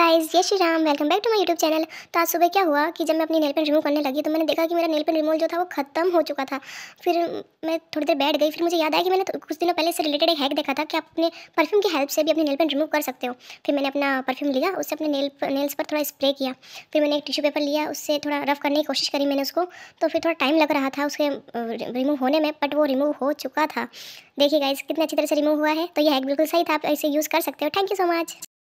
guys ये Shri Ram welcome back to my YouTube channel तो आज सुबह क्या हुआ कि जब मैं अपनी नेल पेन रिमूव करने लगी तो मैंने देखा कि मेरा नेल पेन रिमूव जो था वो खत्म हो चुका था फिर मैं थोड़ी देर बैठ गई फिर मुझे याद आया कि मैंने तो कुछ दिनों पहले से रिलेटेड एक हैक देखा था कि आप अपने परफ्यूम की हेल्प से भी अपनी नेल पेन रिमूव कर सकते हो फिर मैंने अपना परफ्यूम लिया उससे अपने नेल नेल्स पर थोड़ा स्प्रे किया फिर मैंने एक टिश्यू पेपर लिया उससे थोड़ा रफ करने की कोशिश करी मैंने उसको तो फिर थोड़ा टाइम लग रहा था उसके रिमूव होने में बट वो रिमूव हो चुका था देखिए गाइज कितने अच्छी तरह से रिमूव हुआ है तो यह हैक बिल्कुल सही था आप इसे यूज़ कर सकते हो थैंक यू सो मच